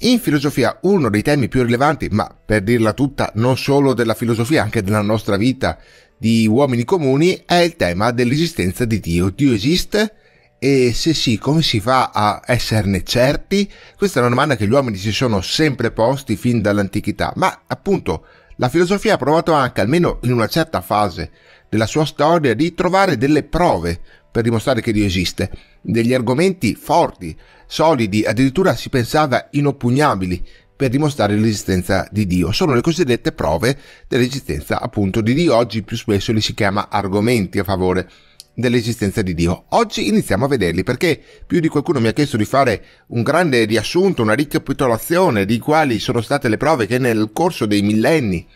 In filosofia uno dei temi più rilevanti, ma per dirla tutta non solo della filosofia, anche della nostra vita di uomini comuni, è il tema dell'esistenza di Dio. Dio esiste? E se sì, come si fa a esserne certi? Questa è una domanda che gli uomini si sono sempre posti fin dall'antichità, ma appunto la filosofia ha provato anche, almeno in una certa fase della sua storia, di trovare delle prove per dimostrare che Dio esiste, degli argomenti forti solidi, addirittura si pensava inoppugnabili per dimostrare l'esistenza di Dio. Sono le cosiddette prove dell'esistenza appunto di Dio. Oggi più spesso li si chiama argomenti a favore dell'esistenza di Dio. Oggi iniziamo a vederli perché più di qualcuno mi ha chiesto di fare un grande riassunto, una ricapitolazione di quali sono state le prove che nel corso dei millenni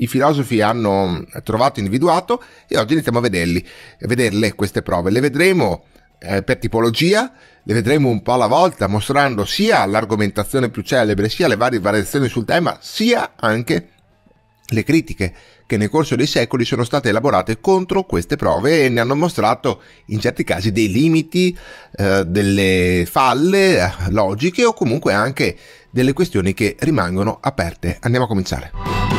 i filosofi hanno mm, trovato, individuato e oggi iniziamo a vederli, vederle queste prove. Le vedremo eh, per tipologia, le vedremo un po' alla volta, mostrando sia l'argomentazione più celebre, sia le varie variazioni sul tema, sia anche le critiche che nel corso dei secoli sono state elaborate contro queste prove e ne hanno mostrato in certi casi dei limiti, eh, delle falle logiche o comunque anche delle questioni che rimangono aperte. Andiamo a cominciare.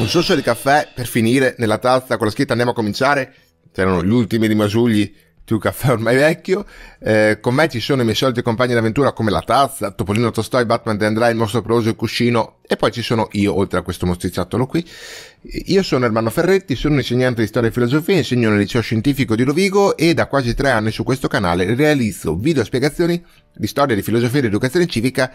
Un sorso di caffè per finire nella tazza con la scritta andiamo a cominciare. C'erano gli ultimi di Masugli, più caffè ormai vecchio. Eh, con me ci sono i miei soliti compagni d'avventura come la tazza, Topolino Tostoi, Batman The Andrai, il mostro peloso, il cuscino e poi ci sono io oltre a questo mostriciattolo qui. Io sono Ermanno Ferretti, sono un insegnante di storia e filosofia, insegno nel liceo scientifico di Rovigo e da quasi tre anni su questo canale realizzo video spiegazioni di storia, di filosofia e di educazione civica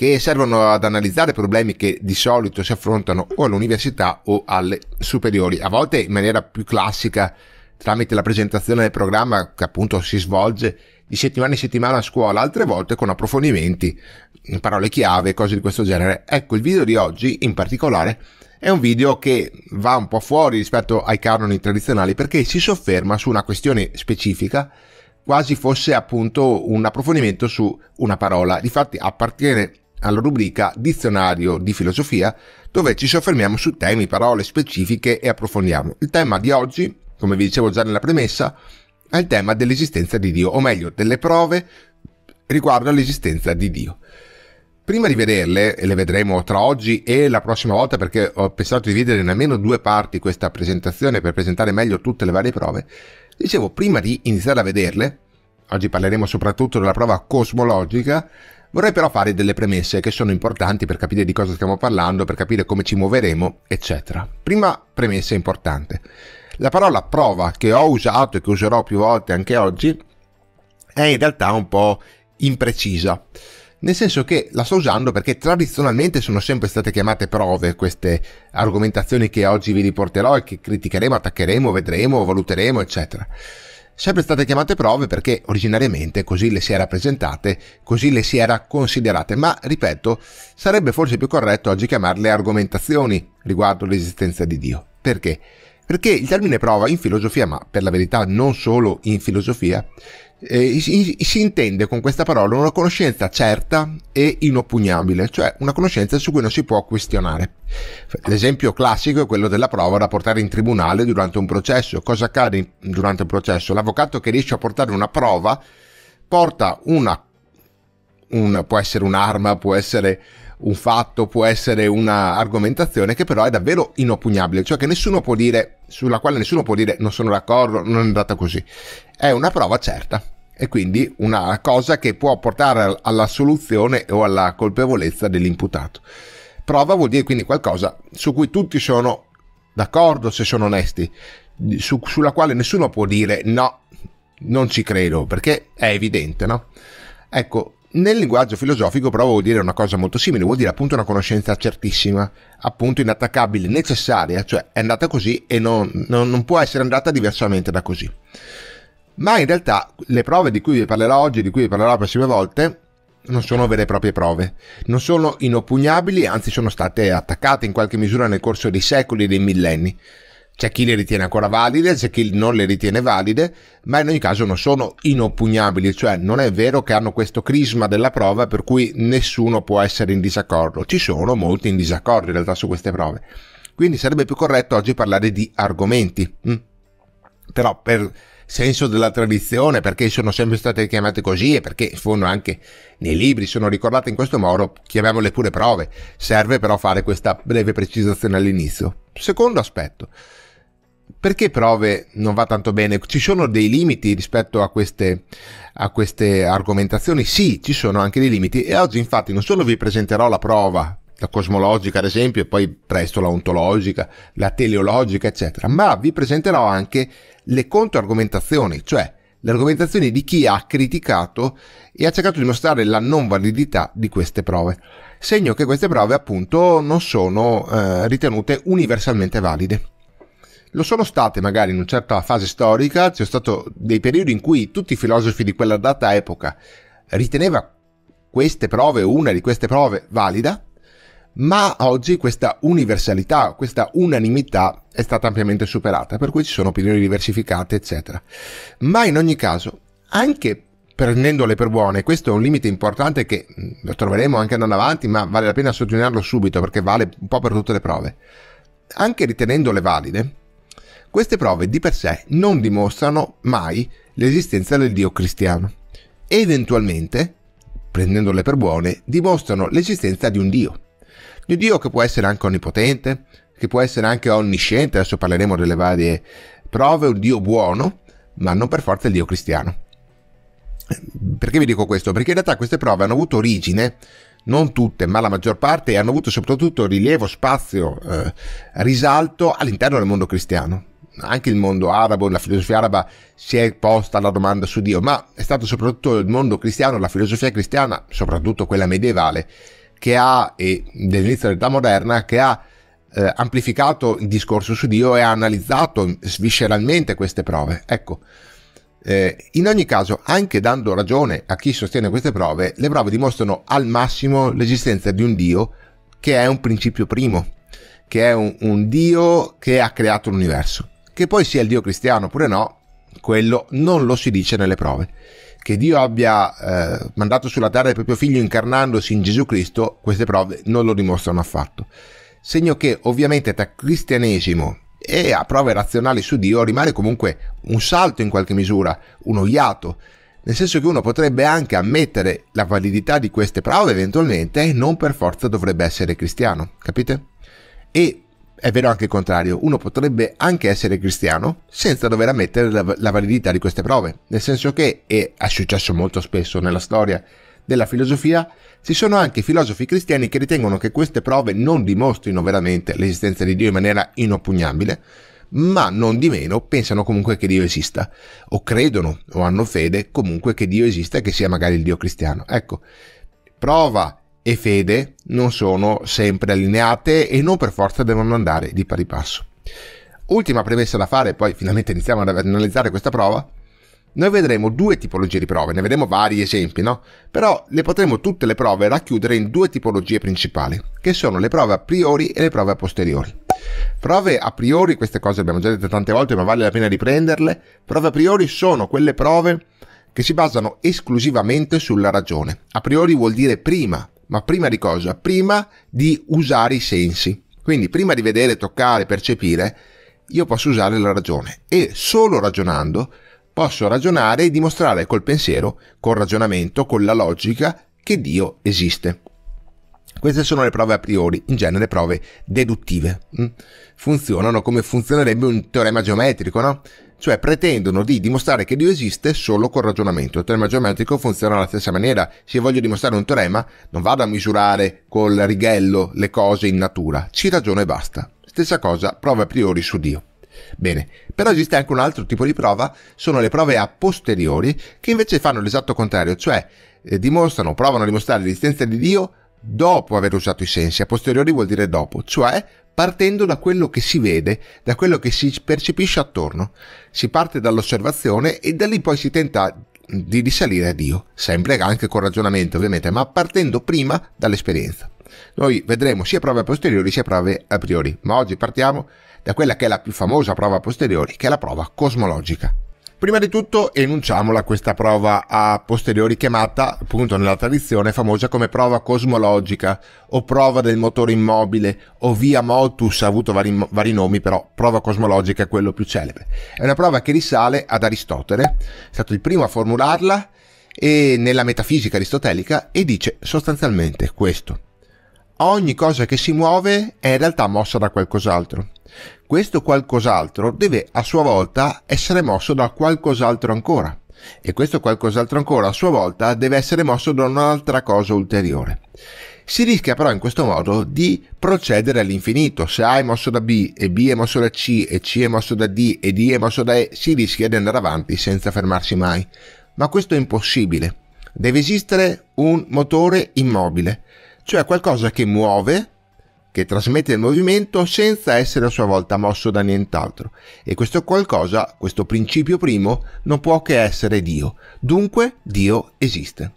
che servono ad analizzare problemi che di solito si affrontano o all'università o alle superiori, a volte in maniera più classica tramite la presentazione del programma che appunto si svolge di settimana in settimana a scuola, altre volte con approfondimenti, parole chiave, cose di questo genere. Ecco, il video di oggi in particolare è un video che va un po' fuori rispetto ai canoni tradizionali perché si sofferma su una questione specifica, quasi fosse appunto un approfondimento su una parola. Difatti appartiene alla rubrica Dizionario di filosofia, dove ci soffermiamo su temi, parole specifiche e approfondiamo. Il tema di oggi, come vi dicevo già nella premessa, è il tema dell'esistenza di Dio, o meglio, delle prove riguardo all'esistenza di Dio. Prima di vederle, e le vedremo tra oggi e la prossima volta perché ho pensato di dividere in almeno due parti questa presentazione per presentare meglio tutte le varie prove, dicevo, prima di iniziare a vederle, oggi parleremo soprattutto della prova cosmologica, Vorrei però fare delle premesse che sono importanti per capire di cosa stiamo parlando, per capire come ci muoveremo, eccetera. Prima premessa importante. La parola prova che ho usato e che userò più volte anche oggi è in realtà un po' imprecisa. Nel senso che la sto usando perché tradizionalmente sono sempre state chiamate prove queste argomentazioni che oggi vi riporterò e che criticheremo, attaccheremo, vedremo, valuteremo, eccetera sempre state chiamate prove perché originariamente così le si era presentate, così le si era considerate, ma ripeto, sarebbe forse più corretto oggi chiamarle argomentazioni riguardo l'esistenza di Dio. Perché? Perché il termine prova in filosofia, ma per la verità non solo in filosofia, eh, si, si, intende con questa parola una conoscenza certa e inoppugnabile, cioè una conoscenza su cui non si può questionare. L'esempio classico è quello della prova da portare in tribunale durante un processo. Cosa accade durante un processo? L'avvocato che riesce a portare una prova porta una, una può essere un'arma, può essere un fatto, può essere un'argomentazione che però è davvero inoppugnabile, cioè che nessuno può dire, sulla quale nessuno può dire non sono d'accordo, non è andata così. È una prova certa e quindi una cosa che può portare alla soluzione o alla colpevolezza dell'imputato. Prova vuol dire quindi qualcosa su cui tutti sono d'accordo se sono onesti, su, sulla quale nessuno può dire no, non ci credo, perché è evidente, no? Ecco, nel linguaggio filosofico però vuol dire una cosa molto simile, vuol dire appunto una conoscenza certissima, appunto inattaccabile, necessaria, cioè è andata così e non, non, non può essere andata diversamente da così. Ma in realtà le prove di cui vi parlerò oggi, di cui vi parlerò le prossime volte, non sono vere e proprie prove, non sono inoppugnabili, anzi sono state attaccate in qualche misura nel corso dei secoli e dei millenni. C'è chi le ritiene ancora valide, c'è chi non le ritiene valide, ma in ogni caso non sono inoppugnabili, cioè non è vero che hanno questo crisma della prova per cui nessuno può essere in disaccordo. Ci sono molti in disaccordo in realtà su queste prove. Quindi sarebbe più corretto oggi parlare di argomenti. Mm? Però per senso della tradizione, perché sono sempre state chiamate così e perché in fondo anche nei libri sono ricordate in questo modo, chiamiamole pure prove. Serve però fare questa breve precisazione all'inizio. Secondo aspetto perché prove non va tanto bene? Ci sono dei limiti rispetto a queste, a queste argomentazioni? Sì, ci sono anche dei limiti e oggi infatti non solo vi presenterò la prova la cosmologica ad esempio, e poi presto la ontologica, la teleologica, eccetera. Ma vi presenterò anche le controargomentazioni, cioè le argomentazioni di chi ha criticato e ha cercato di mostrare la non validità di queste prove. Segno che queste prove appunto non sono eh, ritenute universalmente valide lo sono state magari in una certa fase storica, c'è stato dei periodi in cui tutti i filosofi di quella data epoca riteneva queste prove, una di queste prove valida, ma oggi questa universalità, questa unanimità è stata ampiamente superata, per cui ci sono opinioni diversificate, eccetera. Ma in ogni caso, anche prendendole per buone, questo è un limite importante che mm, lo troveremo anche andando avanti, ma vale la pena sottolinearlo subito perché vale un po' per tutte le prove. Anche ritenendole valide, queste prove di per sé non dimostrano mai l'esistenza del Dio cristiano. Eventualmente, prendendole per buone, dimostrano l'esistenza di un Dio. Di Dio che può essere anche onnipotente, che può essere anche onnisciente, adesso parleremo delle varie prove, un Dio buono, ma non per forza il Dio cristiano. Perché vi dico questo? Perché in realtà queste prove hanno avuto origine, non tutte, ma la maggior parte, e hanno avuto soprattutto rilievo, spazio, eh, risalto all'interno del mondo cristiano anche il mondo arabo, la filosofia araba si è posta la domanda su Dio, ma è stato soprattutto il mondo cristiano, la filosofia cristiana, soprattutto quella medievale, che ha, e dell'inizio dell'età moderna, che ha eh, amplificato il discorso su Dio e ha analizzato svisceralmente queste prove. Ecco, eh, in ogni caso, anche dando ragione a chi sostiene queste prove, le prove dimostrano al massimo l'esistenza di un Dio che è un principio primo, che è un, un Dio che ha creato l'universo. Che poi sia il Dio cristiano oppure no, quello non lo si dice nelle prove. Che Dio abbia eh, mandato sulla terra il proprio figlio incarnandosi in Gesù Cristo, queste prove non lo dimostrano affatto. Segno che ovviamente tra cristianesimo e a prove razionali su Dio rimane comunque un salto in qualche misura, uno iato, nel senso che uno potrebbe anche ammettere la validità di queste prove eventualmente e non per forza dovrebbe essere cristiano, capite? E è vero anche il contrario, uno potrebbe anche essere cristiano senza dover ammettere la, la validità di queste prove, nel senso che, e è successo molto spesso nella storia della filosofia, ci sono anche filosofi cristiani che ritengono che queste prove non dimostrino veramente l'esistenza di Dio in maniera inoppugnabile, ma non di meno pensano comunque che Dio esista, o credono o hanno fede comunque che Dio esista e che sia magari il Dio cristiano. Ecco, prova e fede non sono sempre allineate e non per forza devono andare di pari passo. Ultima premessa da fare, poi finalmente iniziamo ad analizzare questa prova. Noi vedremo due tipologie di prove, ne vedremo vari esempi, no? Però le potremo tutte le prove racchiudere in due tipologie principali, che sono le prove a priori e le prove a posteriori. Prove a priori, queste cose le abbiamo già dette tante volte, ma vale la pena riprenderle. Prove a priori sono quelle prove che si basano esclusivamente sulla ragione. A priori vuol dire prima ma prima di cosa? Prima di usare i sensi. Quindi prima di vedere, toccare, percepire, io posso usare la ragione e solo ragionando posso ragionare e dimostrare col pensiero, col ragionamento, con la logica che Dio esiste. Queste sono le prove a priori, in genere prove deduttive. Mm? Funzionano come funzionerebbe un teorema geometrico, no? cioè pretendono di dimostrare che Dio esiste solo col ragionamento. Il teorema geometrico funziona alla stessa maniera. Se io voglio dimostrare un teorema, non vado a misurare col righello le cose in natura, ci ragiono e basta. Stessa cosa, prova a priori su Dio. Bene, però esiste anche un altro tipo di prova, sono le prove a posteriori, che invece fanno l'esatto contrario, cioè eh, dimostrano, provano a dimostrare l'esistenza di Dio dopo aver usato i sensi, a posteriori vuol dire dopo, cioè partendo da quello che si vede, da quello che si percepisce attorno. Si parte dall'osservazione e da lì poi si tenta di risalire a Dio, sempre anche con ragionamento ovviamente, ma partendo prima dall'esperienza. Noi vedremo sia prove a posteriori sia prove a priori, ma oggi partiamo da quella che è la più famosa prova a posteriori, che è la prova cosmologica. Prima di tutto enunciamola questa prova a posteriori chiamata appunto nella tradizione famosa come prova cosmologica o prova del motore immobile o via motus ha avuto vari, vari nomi però prova cosmologica è quello più celebre. È una prova che risale ad Aristotele, è stato il primo a formularla e nella metafisica aristotelica e dice sostanzialmente questo. Ogni cosa che si muove è in realtà mossa da qualcos'altro questo qualcos'altro deve a sua volta essere mosso da qualcos'altro ancora e questo qualcos'altro ancora a sua volta deve essere mosso da un'altra cosa ulteriore. Si rischia però in questo modo di procedere all'infinito. Se A è mosso da B e B è mosso da C e C è mosso da D e D è mosso da E, si rischia di andare avanti senza fermarsi mai. Ma questo è impossibile. Deve esistere un motore immobile, cioè qualcosa che muove che trasmette il movimento senza essere a sua volta mosso da nient'altro. E questo qualcosa, questo principio primo, non può che essere Dio. Dunque Dio esiste.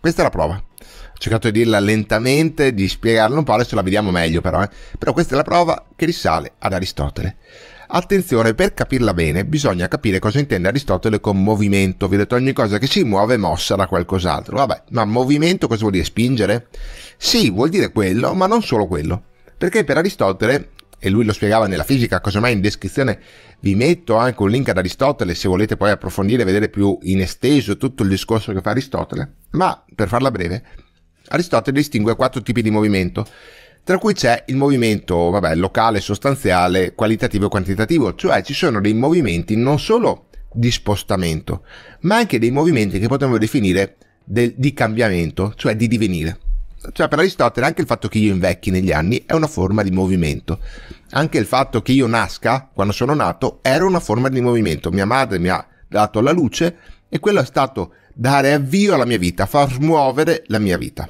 Questa è la prova. Ho cercato di dirla lentamente, di spiegarla un po', adesso la vediamo meglio però. Eh? Però questa è la prova che risale ad Aristotele. Attenzione, per capirla bene bisogna capire cosa intende Aristotele con movimento. Vi ho detto ogni cosa che si muove mossa da qualcos'altro. Vabbè, ma movimento cosa vuol dire? Spingere? Sì, vuol dire quello, ma non solo quello. Perché per Aristotele, e lui lo spiegava nella fisica, casomai in descrizione vi metto anche un link ad Aristotele se volete poi approfondire e vedere più in esteso tutto il discorso che fa Aristotele. Ma, per farla breve, Aristotele distingue quattro tipi di movimento tra cui c'è il movimento vabbè, locale, sostanziale, qualitativo e quantitativo, cioè ci sono dei movimenti non solo di spostamento, ma anche dei movimenti che potremmo definire del, di cambiamento, cioè di divenire. Cioè per Aristotele anche il fatto che io invecchi negli anni è una forma di movimento. Anche il fatto che io nasca, quando sono nato, era una forma di movimento. Mia madre mi ha dato la luce e quello è stato dare avvio alla mia vita, far muovere la mia vita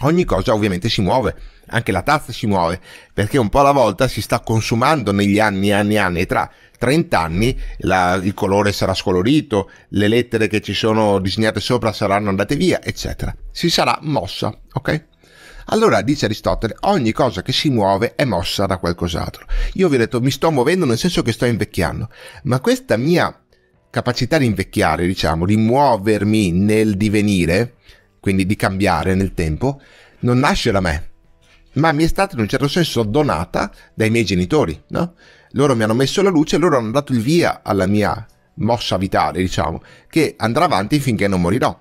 ogni cosa ovviamente si muove, anche la tazza si muove, perché un po' alla volta si sta consumando negli anni e anni e anni, e tra 30 anni la, il colore sarà scolorito, le lettere che ci sono disegnate sopra saranno andate via, eccetera. Si sarà mossa, ok? Allora, dice Aristotele, ogni cosa che si muove è mossa da qualcos'altro. Io vi ho detto, mi sto muovendo nel senso che sto invecchiando, ma questa mia capacità di invecchiare, diciamo, di muovermi nel divenire, quindi di cambiare nel tempo, non nasce da me, ma mi è stata in un certo senso donata dai miei genitori, no? Loro mi hanno messo la luce, loro hanno dato il via alla mia mossa vitale, diciamo, che andrà avanti finché non morirò.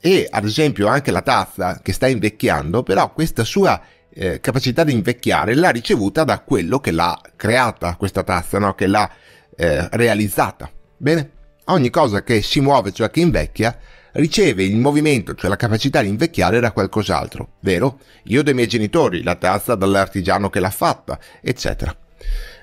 E ad esempio anche la tazza che sta invecchiando, però questa sua eh, capacità di invecchiare l'ha ricevuta da quello che l'ha creata questa tazza, no? che l'ha eh, realizzata. Bene? Ogni cosa che si muove, cioè che invecchia, riceve il movimento, cioè la capacità di invecchiare da qualcos'altro, vero? Io dei miei genitori, la tazza dall'artigiano che l'ha fatta, eccetera.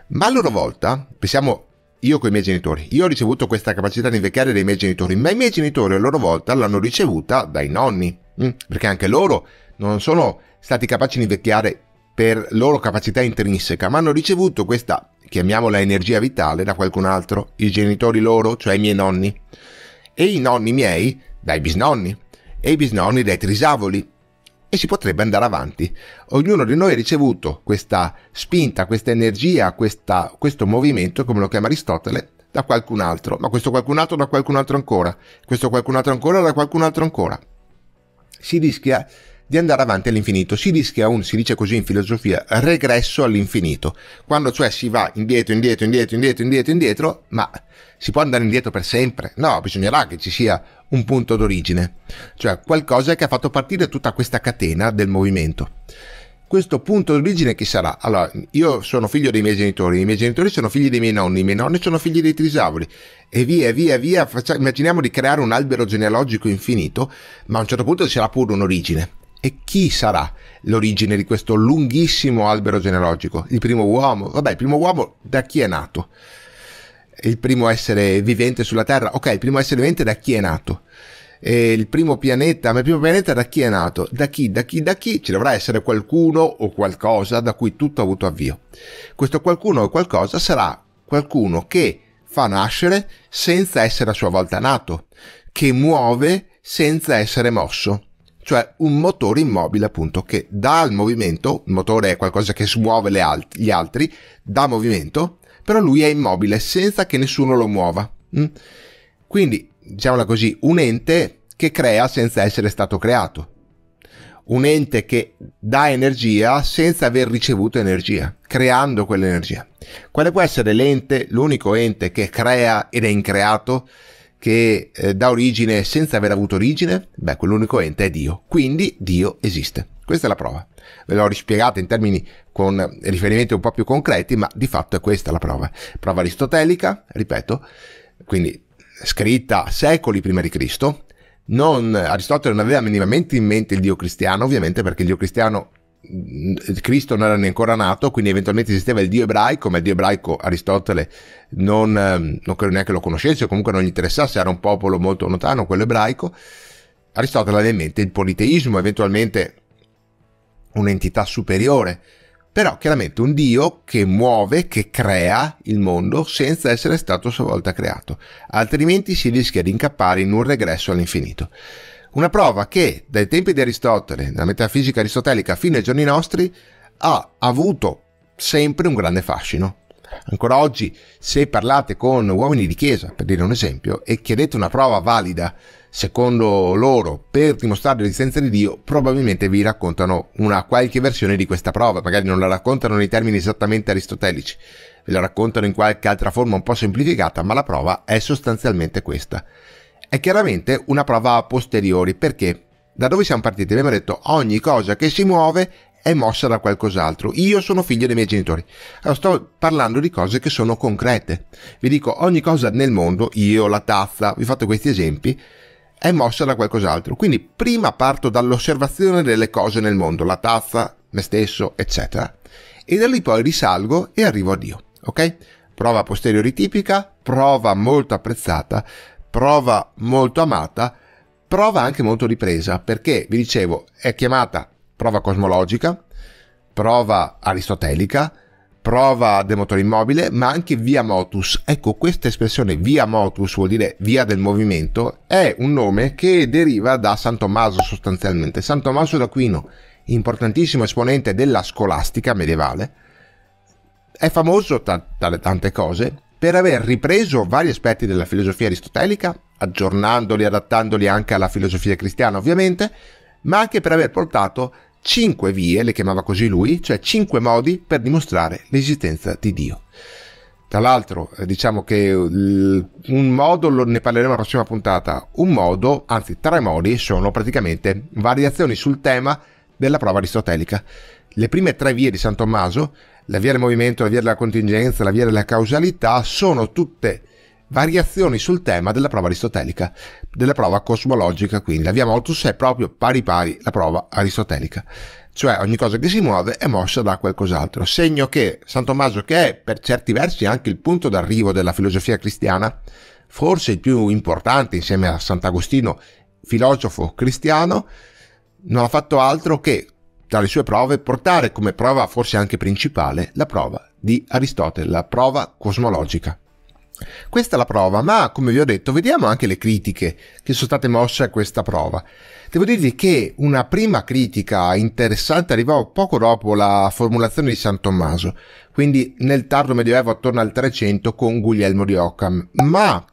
Ma a loro volta, pensiamo io con i miei genitori, io ho ricevuto questa capacità di invecchiare dai miei genitori, ma i miei genitori a loro volta l'hanno ricevuta dai nonni, mm? perché anche loro non sono stati capaci di invecchiare per loro capacità intrinseca, ma hanno ricevuto questa, chiamiamola energia vitale, da qualcun altro, i genitori loro, cioè i miei nonni. E i nonni miei dai bisnonni e i bisnonni dai trisavoli. E si potrebbe andare avanti. Ognuno di noi ha ricevuto questa spinta, questa energia, questa, questo movimento, come lo chiama Aristotele, da qualcun altro, ma questo qualcun altro da qualcun altro ancora, questo qualcun altro ancora da qualcun altro ancora. Si rischia di andare avanti all'infinito. Si rischia un, si dice così in filosofia, regresso all'infinito, quando cioè si va indietro, indietro, indietro, indietro, indietro, indietro, ma si può andare indietro per sempre? No, bisognerà che ci sia un punto d'origine, cioè qualcosa che ha fatto partire tutta questa catena del movimento questo punto d'origine chi sarà? Allora, io sono figlio dei miei genitori, i miei genitori sono figli dei miei nonni, i miei nonni sono figli dei trisavoli e via via via, faccia, immaginiamo di creare un albero genealogico infinito, ma a un certo punto ci sarà pure un'origine e chi sarà l'origine di questo lunghissimo albero genealogico? Il primo uomo? Vabbè, il primo uomo da chi è nato? Il primo essere vivente sulla Terra? Ok, il primo essere vivente da chi è nato? E il primo pianeta, ma il primo pianeta da chi è nato? Da chi, da chi, da chi? Ci dovrà essere qualcuno o qualcosa da cui tutto ha avuto avvio. Questo qualcuno o qualcosa sarà qualcuno che fa nascere senza essere a sua volta nato, che muove senza essere mosso cioè un motore immobile appunto che dà il movimento, il motore è qualcosa che smuove alt- gli altri, dà movimento, però lui è immobile senza che nessuno lo muova. Mm? Quindi, diciamola così, un ente che crea senza essere stato creato, un ente che dà energia senza aver ricevuto energia, creando quell'energia. Quale può essere l'ente, l'unico ente che crea ed è increato? che eh, dà origine senza aver avuto origine? Beh, quell'unico ente è Dio. Quindi Dio esiste. Questa è la prova. Ve l'ho rispiegata in termini con riferimenti un po' più concreti, ma di fatto è questa la prova. Prova aristotelica, ripeto, quindi scritta secoli prima di Cristo. Non, Aristotele non aveva minimamente in mente il Dio cristiano, ovviamente perché il Dio cristiano Cristo non era ancora nato, quindi eventualmente esisteva il dio ebraico, ma il dio ebraico Aristotele non, ehm, non credo neanche lo conoscesse, comunque non gli interessasse, era un popolo molto lontano, quello ebraico. Aristotele aveva in mente il politeismo, eventualmente un'entità superiore, però chiaramente un Dio che muove, che crea il mondo senza essere stato a sua volta creato, altrimenti si rischia di incappare in un regresso all'infinito. Una prova che dai tempi di Aristotele, nella metafisica aristotelica, fino ai giorni nostri, ha avuto sempre un grande fascino. Ancora oggi, se parlate con uomini di chiesa, per dire un esempio, e chiedete una prova valida, secondo loro, per dimostrare l'esistenza di Dio, probabilmente vi raccontano una qualche versione di questa prova, magari non la raccontano nei termini esattamente aristotelici, ve la raccontano in qualche altra forma un po' semplificata, ma la prova è sostanzialmente questa è chiaramente una prova a posteriori perché da dove siamo partiti? Abbiamo detto ogni cosa che si muove è mossa da qualcos'altro. Io sono figlio dei miei genitori. Allora, sto parlando di cose che sono concrete. Vi dico ogni cosa nel mondo, io, la tazza, vi fate questi esempi, è mossa da qualcos'altro. Quindi prima parto dall'osservazione delle cose nel mondo, la tazza, me stesso, eccetera. E da lì poi risalgo e arrivo a Dio. Ok? Prova posteriori tipica, prova molto apprezzata prova molto amata, prova anche molto ripresa, perché vi dicevo, è chiamata prova cosmologica, prova aristotelica, prova del motore immobile, ma anche via motus. Ecco, questa espressione via motus vuol dire via del movimento, è un nome che deriva da San Tommaso sostanzialmente. San Tommaso d'Aquino, importantissimo esponente della scolastica medievale, è famoso tra, tra tante cose per aver ripreso vari aspetti della filosofia aristotelica, aggiornandoli, e adattandoli anche alla filosofia cristiana ovviamente, ma anche per aver portato cinque vie, le chiamava così lui, cioè cinque modi per dimostrare l'esistenza di Dio. Tra l'altro, eh, diciamo che eh, un modo, ne parleremo alla prossima puntata, un modo, anzi tre modi, sono praticamente variazioni sul tema della prova aristotelica. Le prime tre vie di San Tommaso la via del movimento, la via della contingenza, la via della causalità sono tutte variazioni sul tema della prova aristotelica, della prova cosmologica, quindi la via Malthus è proprio pari pari la prova aristotelica, cioè ogni cosa che si muove è mossa da qualcos'altro, segno che San Tommaso, che è per certi versi anche il punto d'arrivo della filosofia cristiana, forse il più importante insieme a Sant'Agostino, filosofo cristiano, non ha fatto altro che tra le sue prove portare come prova forse anche principale la prova di Aristotele, la prova cosmologica. Questa è la prova, ma come vi ho detto, vediamo anche le critiche che sono state mosse a questa prova. Devo dirvi che una prima critica interessante arrivò poco dopo la formulazione di San Tommaso, quindi nel tardo medioevo attorno al 300 con Guglielmo di Occam, ma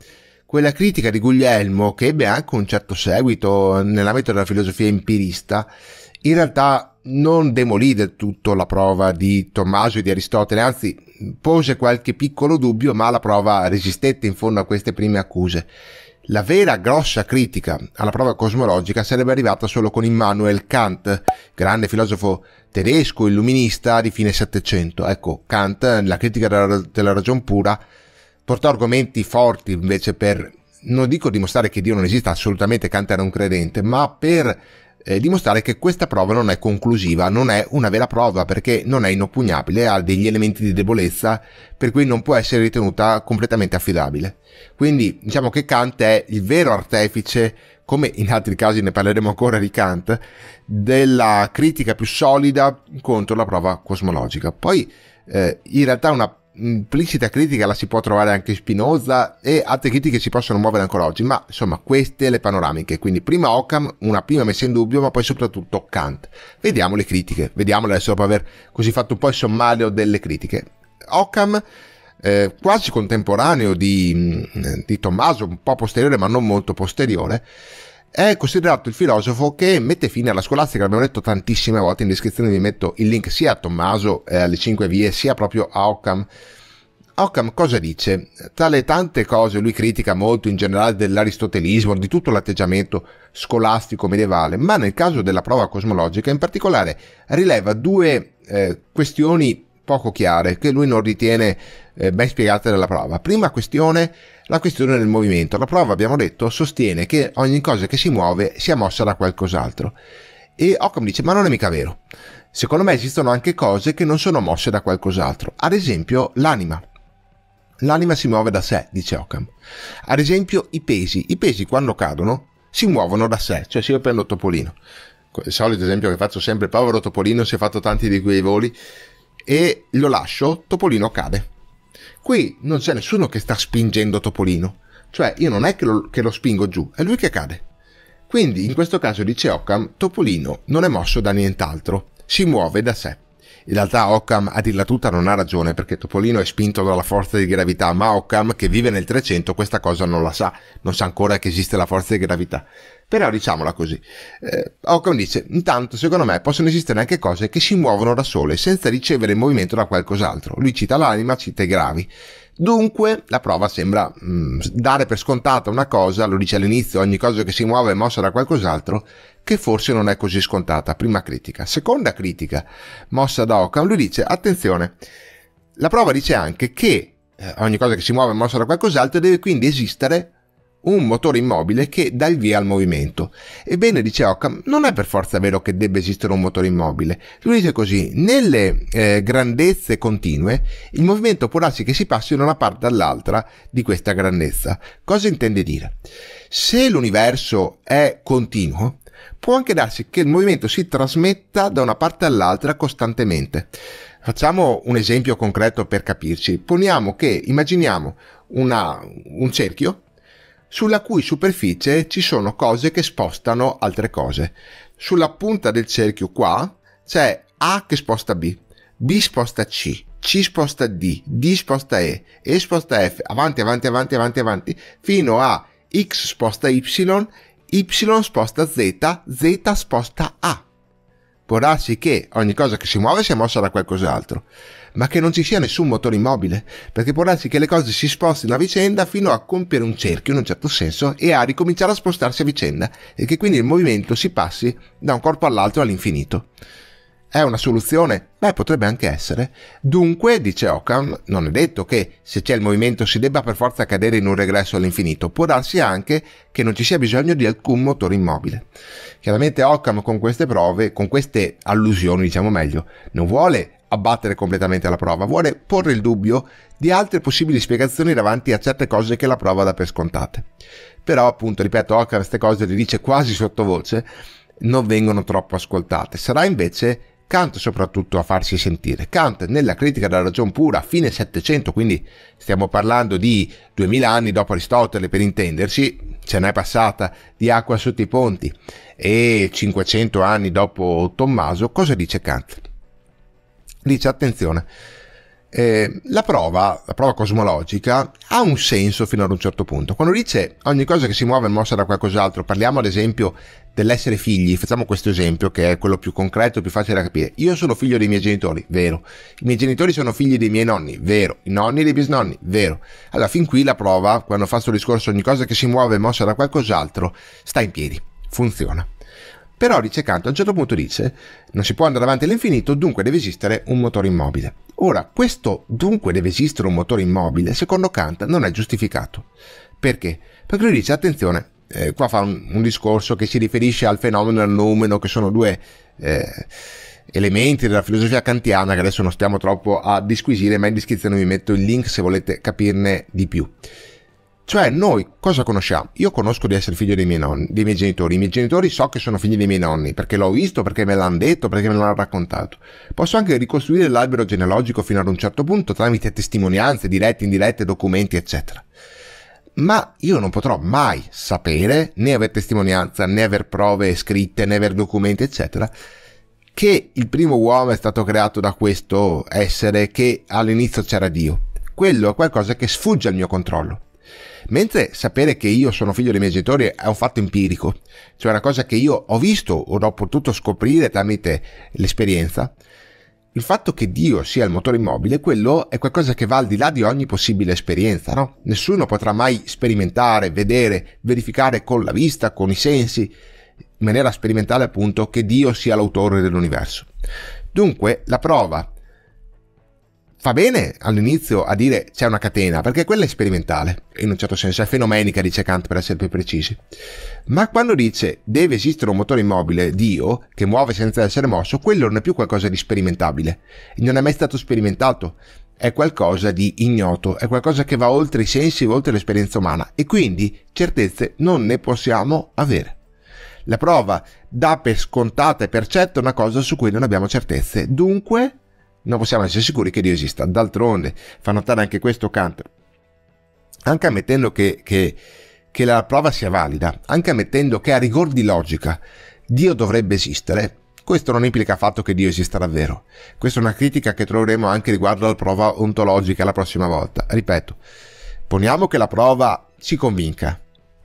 quella critica di Guglielmo, che ebbe anche un certo seguito nell'ambito della filosofia empirista, in realtà non demolì del tutto la prova di Tommaso e di Aristotele, anzi pose qualche piccolo dubbio, ma la prova resistette in fondo a queste prime accuse. La vera grossa critica alla prova cosmologica sarebbe arrivata solo con Immanuel Kant, grande filosofo tedesco illuminista di fine Settecento. Ecco, Kant, la critica della, della ragion pura, portò argomenti forti invece per, non dico dimostrare che Dio non esista, assolutamente Kant era un credente, ma per eh, dimostrare che questa prova non è conclusiva, non è una vera prova perché non è inoppugnabile, ha degli elementi di debolezza per cui non può essere ritenuta completamente affidabile. Quindi diciamo che Kant è il vero artefice, come in altri casi ne parleremo ancora di Kant, della critica più solida contro la prova cosmologica. Poi eh, in realtà una implicita critica la si può trovare anche Spinoza e altre critiche si possono muovere ancora oggi, ma insomma queste le panoramiche, quindi prima Occam, una prima messa in dubbio, ma poi soprattutto Kant. Vediamo le critiche, vediamole adesso dopo aver così fatto un po' il sommario delle critiche. Occam, eh, quasi contemporaneo di, mm, di Tommaso, un po' posteriore ma non molto posteriore, è considerato il filosofo che mette fine alla scolastica, l'abbiamo detto tantissime volte, in descrizione vi metto il link sia a Tommaso eh, alle 5 vie, sia proprio a Occam. Occam cosa dice? Tra le tante cose lui critica molto in generale dell'aristotelismo, di tutto l'atteggiamento scolastico medievale, ma nel caso della prova cosmologica in particolare rileva due eh, questioni poco chiare che lui non ritiene eh, ben spiegate nella prova. Prima questione, la questione del movimento. La prova, abbiamo detto, sostiene che ogni cosa che si muove sia mossa da qualcos'altro. E Occam dice, ma non è mica vero. Secondo me esistono anche cose che non sono mosse da qualcos'altro. Ad esempio, l'anima. L'anima si muove da sé, dice Occam. Ad esempio, i pesi. I pesi quando cadono si muovono da sé, cioè se io prendo Topolino. Il solito esempio che faccio sempre, povero Topolino si è fatto tanti di quei voli e lo lascio, Topolino cade. Qui non c'è nessuno che sta spingendo Topolino, cioè io non è che lo, che lo spingo giù, è lui che cade. Quindi in questo caso dice Occam, Topolino non è mosso da nient'altro, si muove da sé. In realtà Occam a dirla tutta non ha ragione perché Topolino è spinto dalla forza di gravità, ma Occam che vive nel 300 questa cosa non la sa, non sa ancora che esiste la forza di gravità. Però diciamola così. Eh, Ockham dice, intanto secondo me possono esistere anche cose che si muovono da sole senza ricevere il movimento da qualcos'altro. Lui cita l'anima, cita i gravi. Dunque, la prova sembra mh, mm, dare per scontata una cosa, lo dice all'inizio, ogni cosa che si muove è mossa da qualcos'altro, che forse non è così scontata. Prima critica. Seconda critica, mossa da Ockham, lui dice, attenzione, la prova dice anche che eh, ogni cosa che si muove è mossa da qualcos'altro e deve quindi esistere un motore immobile che dà il via al movimento. Ebbene, dice Occam, non è per forza vero che debba esistere un motore immobile. Lui dice così, nelle eh, grandezze continue, il movimento può darsi che si passi da una parte all'altra di questa grandezza. Cosa intende dire? Se l'universo è continuo, può anche darsi che il movimento si trasmetta da una parte all'altra costantemente. Facciamo un esempio concreto per capirci. Poniamo che immaginiamo una, un cerchio sulla cui superficie ci sono cose che spostano altre cose. Sulla punta del cerchio qua c'è A che sposta B, B sposta C, C sposta D, D sposta E, E sposta F, avanti, avanti, avanti, avanti, avanti, fino a X sposta Y, Y sposta Z, Z sposta A. Può darsi che ogni cosa che si muove sia mossa da qualcos'altro ma che non ci sia nessun motore immobile, perché può darsi che le cose si spostino a vicenda fino a compiere un cerchio in un certo senso e a ricominciare a spostarsi a vicenda e che quindi il movimento si passi da un corpo all'altro all'infinito. È una soluzione? Beh, potrebbe anche essere. Dunque, dice Occam, non è detto che se c'è il movimento si debba per forza cadere in un regresso all'infinito, può darsi anche che non ci sia bisogno di alcun motore immobile. Chiaramente Occam con queste prove, con queste allusioni, diciamo meglio, non vuole abbattere completamente la prova, vuole porre il dubbio di altre possibili spiegazioni davanti a certe cose che la prova dà per scontate. Però appunto, ripeto, Ocker queste cose le dice quasi sottovoce, non vengono troppo ascoltate. Sarà invece Kant soprattutto a farsi sentire. Kant nella critica della ragione pura a fine Settecento, quindi stiamo parlando di 2000 anni dopo Aristotele per intendersi, ce n'è passata di acqua sotto i ponti e 500 anni dopo Tommaso, cosa dice Kant? dice attenzione, eh, la, prova, la prova cosmologica ha un senso fino ad un certo punto. Quando dice ogni cosa che si muove è mossa da qualcos'altro, parliamo ad esempio dell'essere figli, facciamo questo esempio che è quello più concreto, più facile da capire. Io sono figlio dei miei genitori, vero. I miei genitori sono figli dei miei nonni, vero. I nonni dei bisnonni, vero. Allora, fin qui la prova, quando faccio il discorso ogni cosa che si muove è mossa da qualcos'altro, sta in piedi, funziona. Però dice Kant, a un certo punto dice non si può andare avanti all'infinito, dunque deve esistere un motore immobile. Ora, questo dunque deve esistere un motore immobile, secondo Kant, non è giustificato. Perché? Perché lui dice, attenzione, eh, qua fa un, un, discorso che si riferisce al fenomeno e al numero, che sono due eh, elementi della filosofia kantiana che adesso non stiamo troppo a disquisire, ma in descrizione vi metto il link se volete capirne di più. Cioè noi cosa conosciamo? Io conosco di essere figlio dei miei, nonni, dei miei genitori, i miei genitori so che sono figli dei miei nonni perché l'ho visto, perché me l'hanno detto, perché me l'hanno raccontato. Posso anche ricostruire l'albero genealogico fino ad un certo punto tramite testimonianze, dirette, indirette, documenti, eccetera ma io non potrò mai sapere, né aver testimonianza, né aver prove scritte, né aver documenti, eccetera, che il primo uomo è stato creato da questo essere che all'inizio c'era Dio. Quello è qualcosa che sfugge al mio controllo. Mentre sapere che io sono figlio dei miei genitori è un fatto empirico, cioè una cosa che io ho visto o ho potuto scoprire tramite l'esperienza, il fatto che Dio sia il motore immobile, quello è qualcosa che va al di là di ogni possibile esperienza, no? Nessuno potrà mai sperimentare, vedere, verificare con la vista, con i sensi, in maniera sperimentale appunto, che Dio sia l'autore dell'universo. Dunque, la prova fa bene all'inizio a dire c'è una catena, perché quella è sperimentale, in un certo senso è fenomenica, dice Kant per essere più precisi. Ma quando dice deve esistere un motore immobile, Dio, che muove senza essere mosso, quello non è più qualcosa di sperimentabile, non è mai stato sperimentato, è qualcosa di ignoto, è qualcosa che va oltre i sensi, oltre l'esperienza umana e quindi certezze non ne possiamo avere. La prova dà per scontata e per certa una cosa su cui non abbiamo certezze, dunque non possiamo essere sicuri che Dio esista. D'altronde fa notare anche questo Kant, anche ammettendo che, che, che la prova sia valida, anche ammettendo che a rigor di logica Dio dovrebbe esistere, questo non implica affatto che Dio esista davvero. Questa è una critica che troveremo anche riguardo alla prova ontologica la prossima volta. Ripeto, poniamo che la prova ci convinca.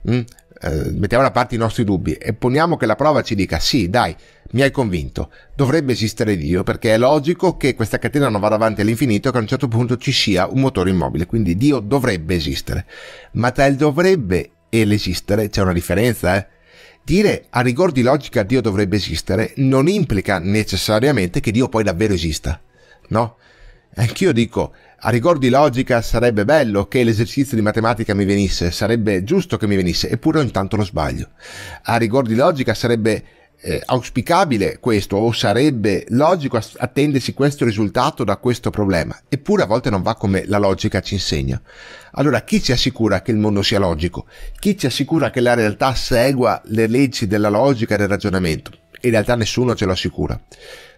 Mm? eh, mettiamo da parte i nostri dubbi e poniamo che la prova ci dica sì, dai, mi hai convinto, dovrebbe esistere Dio perché è logico che questa catena non vada avanti all'infinito e che a un certo punto ci sia un motore immobile, quindi Dio dovrebbe esistere. Ma tra il dovrebbe e l'esistere c'è una differenza, eh? Dire a rigor di logica Dio dovrebbe esistere non implica necessariamente che Dio poi davvero esista, no? Anch'io dico, a rigor di logica sarebbe bello che l'esercizio di matematica mi venisse, sarebbe giusto che mi venisse, eppure ogni tanto lo sbaglio. A rigor di logica sarebbe eh, auspicabile questo o sarebbe logico attendersi questo risultato da questo problema, eppure a volte non va come la logica ci insegna. Allora chi ci assicura che il mondo sia logico? Chi ci assicura che la realtà segua le leggi della logica e del ragionamento? In realtà nessuno ce lo assicura.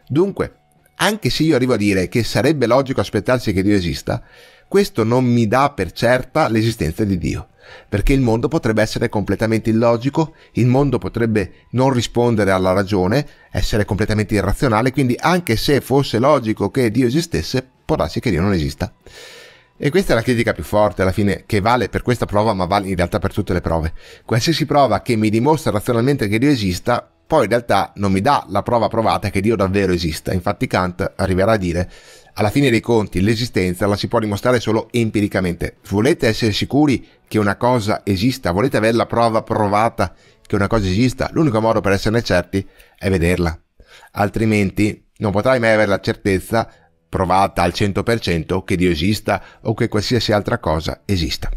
Dunque, anche se io arrivo a dire che sarebbe logico aspettarsi che Dio esista, questo non mi dà per certa l'esistenza di Dio, perché il mondo potrebbe essere completamente illogico, il mondo potrebbe non rispondere alla ragione, essere completamente irrazionale, quindi anche se fosse logico che Dio esistesse, può darsi che Dio non esista. E questa è la critica più forte alla fine, che vale per questa prova, ma vale in realtà per tutte le prove. Qualsiasi prova che mi dimostra razionalmente che Dio esista, poi in realtà non mi dà la prova provata che Dio davvero esista. Infatti Kant arriverà a dire alla fine dei conti l'esistenza la si può dimostrare solo empiricamente. Volete essere sicuri che una cosa esista? Volete avere la prova provata che una cosa esista? L'unico modo per esserne certi è vederla. Altrimenti non potrai mai avere la certezza provata al 100% che Dio esista o che qualsiasi altra cosa esista.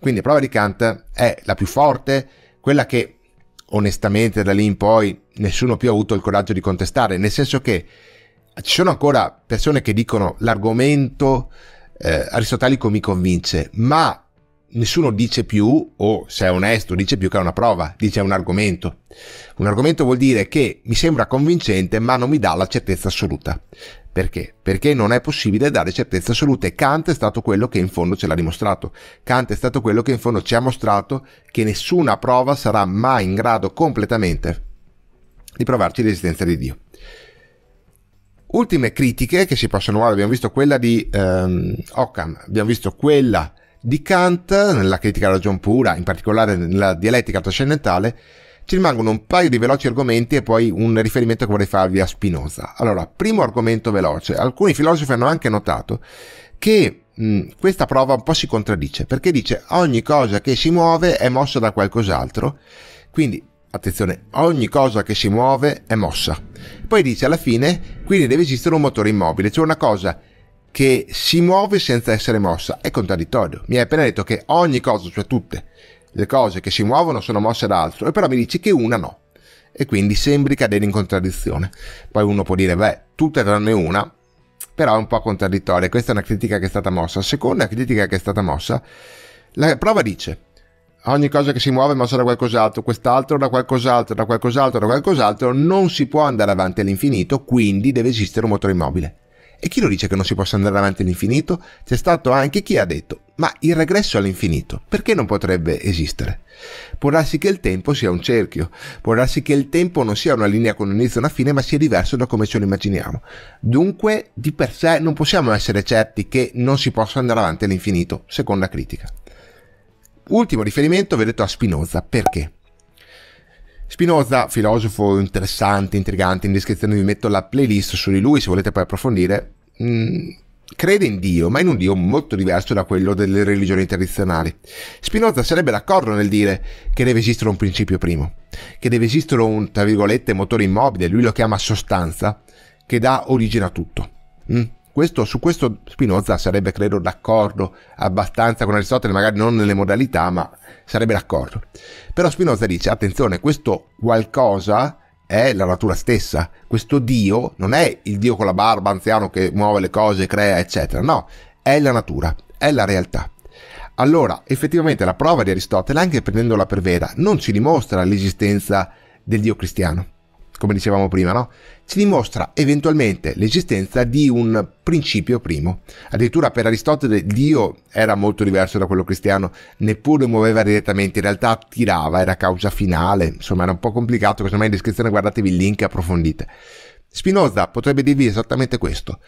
Quindi la prova di Kant è la più forte, quella che onestamente da lì in poi nessuno più ha avuto il coraggio di contestare, nel senso che ci sono ancora persone che dicono l'argomento eh, aristotelico mi convince, ma nessuno dice più, o se è onesto, dice più che è una prova, dice è un argomento. Un argomento vuol dire che mi sembra convincente, ma non mi dà la certezza assoluta. Perché? Perché non è possibile dare certezze assolute. Kant è stato quello che in fondo ce l'ha dimostrato. Kant è stato quello che in fondo ci ha mostrato che nessuna prova sarà mai in grado completamente di provarci l'esistenza di Dio. Ultime critiche che si possono fare, abbiamo visto quella di ehm, Occam, abbiamo visto quella di Kant nella critica alla ragione pura, in particolare nella dialettica trascendentale, ci rimangono un paio di veloci argomenti e poi un riferimento che vorrei farvi a Spinoza. Allora, primo argomento veloce. Alcuni filosofi hanno anche notato che mh, questa prova un po' si contraddice, perché dice ogni cosa che si muove è mossa da qualcos'altro, quindi attenzione, ogni cosa che si muove è mossa. Poi dice alla fine, quindi deve esistere un motore immobile, cioè una cosa che si muove senza essere mossa. È contraddittorio. Mi hai appena detto che ogni cosa, cioè tutte, le cose che si muovono sono mosse da altro, e però mi dici che una no. E quindi sembri cadere in contraddizione. Poi uno può dire, beh, tutte tranne una, però è un po' contraddittoria. Questa è una critica che è stata mossa. Seconda critica che è stata mossa, la prova dice, ogni cosa che si muove è mossa da qualcos'altro, quest'altro da qualcos'altro, da qualcos'altro, da qualcos'altro, non si può andare avanti all'infinito, quindi deve esistere un motore immobile. E chi lo dice che non si possa andare avanti all'infinito? C'è stato anche chi ha detto ma il regresso all'infinito, perché non potrebbe esistere? Può darsi che il tempo sia un cerchio, può darsi che il tempo non sia una linea con un inizio e una fine, ma sia diverso da come ce lo immaginiamo. Dunque, di per sé non possiamo essere certi che non si possa andare avanti all'infinito, seconda critica. Ultimo riferimento, vedete, a Spinoza, perché? Spinoza, filosofo interessante, intrigante, in descrizione vi metto la playlist su di lui se volete poi approfondire. Mm crede in Dio, ma in un Dio molto diverso da quello delle religioni tradizionali. Spinoza sarebbe d'accordo nel dire che deve esistere un principio primo, che deve esistere un, tra virgolette, motore immobile, lui lo chiama sostanza, che dà origine a tutto. Mm? Questo, su questo Spinoza sarebbe, credo, d'accordo abbastanza con Aristotele, magari non nelle modalità, ma sarebbe d'accordo. Però Spinoza dice, attenzione, questo qualcosa è la natura stessa. Questo Dio non è il Dio con la barba anziano che muove le cose, crea, eccetera. No, è la natura, è la realtà. Allora, effettivamente la prova di Aristotele, anche prendendola per vera, non ci dimostra l'esistenza del Dio cristiano come dicevamo prima, no? ci dimostra eventualmente l'esistenza di un principio primo. Addirittura per Aristotele Dio era molto diverso da quello cristiano, neppure muoveva direttamente, in realtà tirava, era causa finale, insomma era un po' complicato, secondo me in descrizione guardatevi il link e approfondite. Spinoza potrebbe dirvi esattamente questo.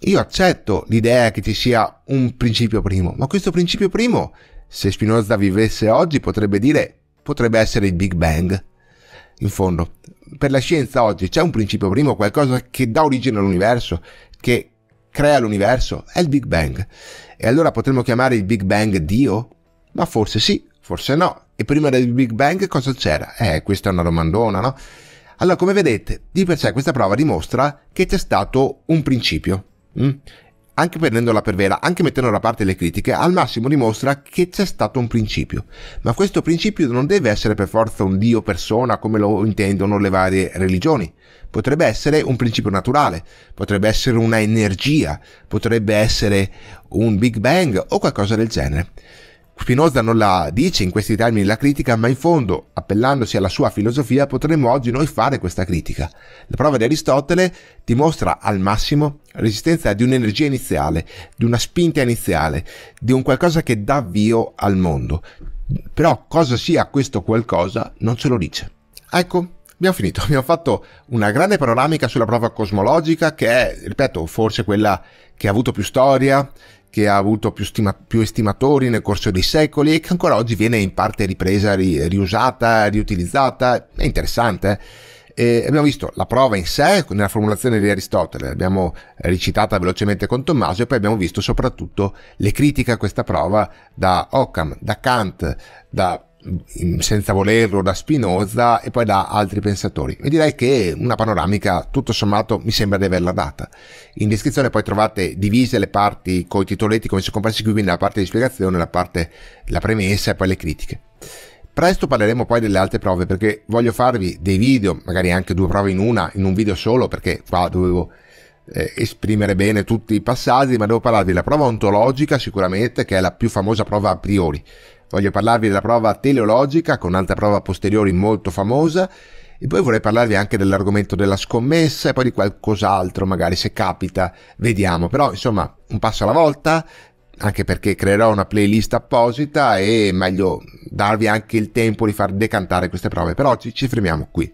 Io accetto l'idea che ci sia un principio primo, ma questo principio primo, se Spinoza vivesse oggi, potrebbe dire, potrebbe essere il Big Bang. In fondo, per la scienza oggi c'è un principio primo, qualcosa che dà origine all'universo, che crea l'universo, è il Big Bang. E allora potremmo chiamare il Big Bang Dio? Ma forse sì, forse no. E prima del Big Bang cosa c'era? Eh, questa è una domandona, no? Allora, come vedete, di per sé questa prova dimostra che c'è stato un principio. Mm? anche prendendola per vera, anche mettendo da parte le critiche, al massimo dimostra che c'è stato un principio. Ma questo principio non deve essere per forza un Dio persona come lo intendono le varie religioni. Potrebbe essere un principio naturale, potrebbe essere una energia, potrebbe essere un Big Bang o qualcosa del genere. Spinoza non la dice in questi termini la critica, ma in fondo, appellandosi alla sua filosofia, potremmo oggi noi fare questa critica. La prova di Aristotele dimostra al massimo l'esistenza di un'energia iniziale, di una spinta iniziale, di un qualcosa che dà avvio al mondo. Però cosa sia questo qualcosa non ce lo dice. Ecco, Abbiamo finito, abbiamo fatto una grande panoramica sulla prova cosmologica che è, ripeto, forse quella che ha avuto più storia, che ha avuto più, stima, più, estimatori nel corso dei secoli e che ancora oggi viene in parte ripresa, ri, riusata, riutilizzata. È interessante. Eh. E abbiamo visto la prova in sé nella formulazione di Aristotele, l'abbiamo ricitata velocemente con Tommaso e poi abbiamo visto soprattutto le critiche a questa prova da Occam, da Kant, da Mm, senza volerlo da Spinoza e poi da altri pensatori Vi direi che una panoramica tutto sommato mi sembra di averla data in descrizione poi trovate divise le parti con i titoletti come se comparsi qui quindi la parte di spiegazione la parte la premessa e poi le critiche presto parleremo poi delle altre prove perché voglio farvi dei video magari anche due prove in una in un video solo perché qua dovevo eh, esprimere bene tutti i passaggi ma devo parlarvi della prova ontologica sicuramente che è la più famosa prova a priori voglio parlarvi della prova teleologica con un'altra prova posteriore molto famosa e poi vorrei parlarvi anche dell'argomento della scommessa e poi di qualcos'altro, magari se capita, vediamo. Però insomma, un passo alla volta, anche perché creerò una playlist apposita e meglio darvi anche il tempo di far decantare queste prove. Però oggi ci fermiamo qui.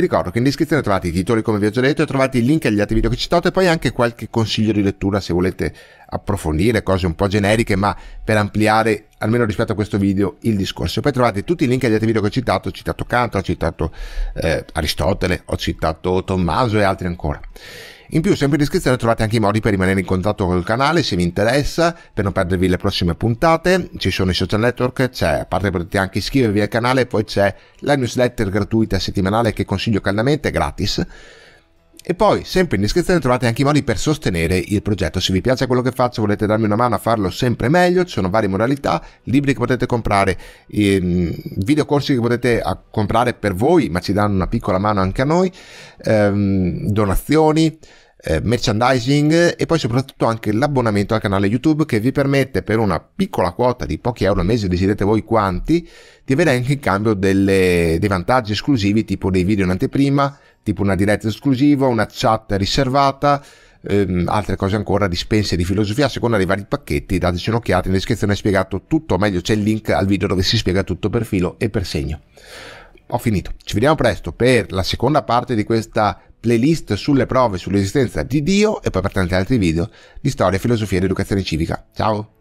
Vi ricordo che in descrizione trovate i titoli come vi ho già detto, e trovate i link agli altri video che ho citato e poi anche qualche consiglio di lettura se volete approfondire cose un po' generiche ma per ampliare almeno rispetto a questo video il discorso. Poi trovate tutti i link agli altri video che ho citato, ho citato Kant, ho citato eh, Aristotele, ho citato Tommaso e altri ancora. In più, sempre in descrizione trovate anche i modi per rimanere in contatto con il canale se vi interessa, per non perdervi le prossime puntate, ci sono i social network, c'è, a parte potete anche iscrivervi al canale, poi c'è la newsletter gratuita settimanale che consiglio caldamente, gratis. E poi, sempre in descrizione trovate anche i modi per sostenere il progetto. Se vi piace quello che faccio, volete darmi una mano a farlo sempre meglio, ci sono varie modalità, libri che potete comprare, ehm, videocorsi che potete ah, comprare per voi, ma ci danno una piccola mano anche a noi, ehm, donazioni, eh, merchandising e poi soprattutto anche l'abbonamento al canale YouTube che vi permette per una piccola quota di pochi euro al mese, decidete voi quanti, di avere anche in cambio delle, dei vantaggi esclusivi tipo dei video in anteprima, tipo una diretta esclusiva, una chat riservata, ehm, altre cose ancora, dispense di filosofia, a seconda dei vari pacchetti, dateci un'occhiata, in descrizione è spiegato tutto, o meglio c'è il link al video dove si spiega tutto per filo e per segno. Ho finito, ci vediamo presto per la seconda parte di questa playlist sulle prove sull'esistenza di Dio e poi per tanti altri video di storia, filosofia ed educazione civica. Ciao!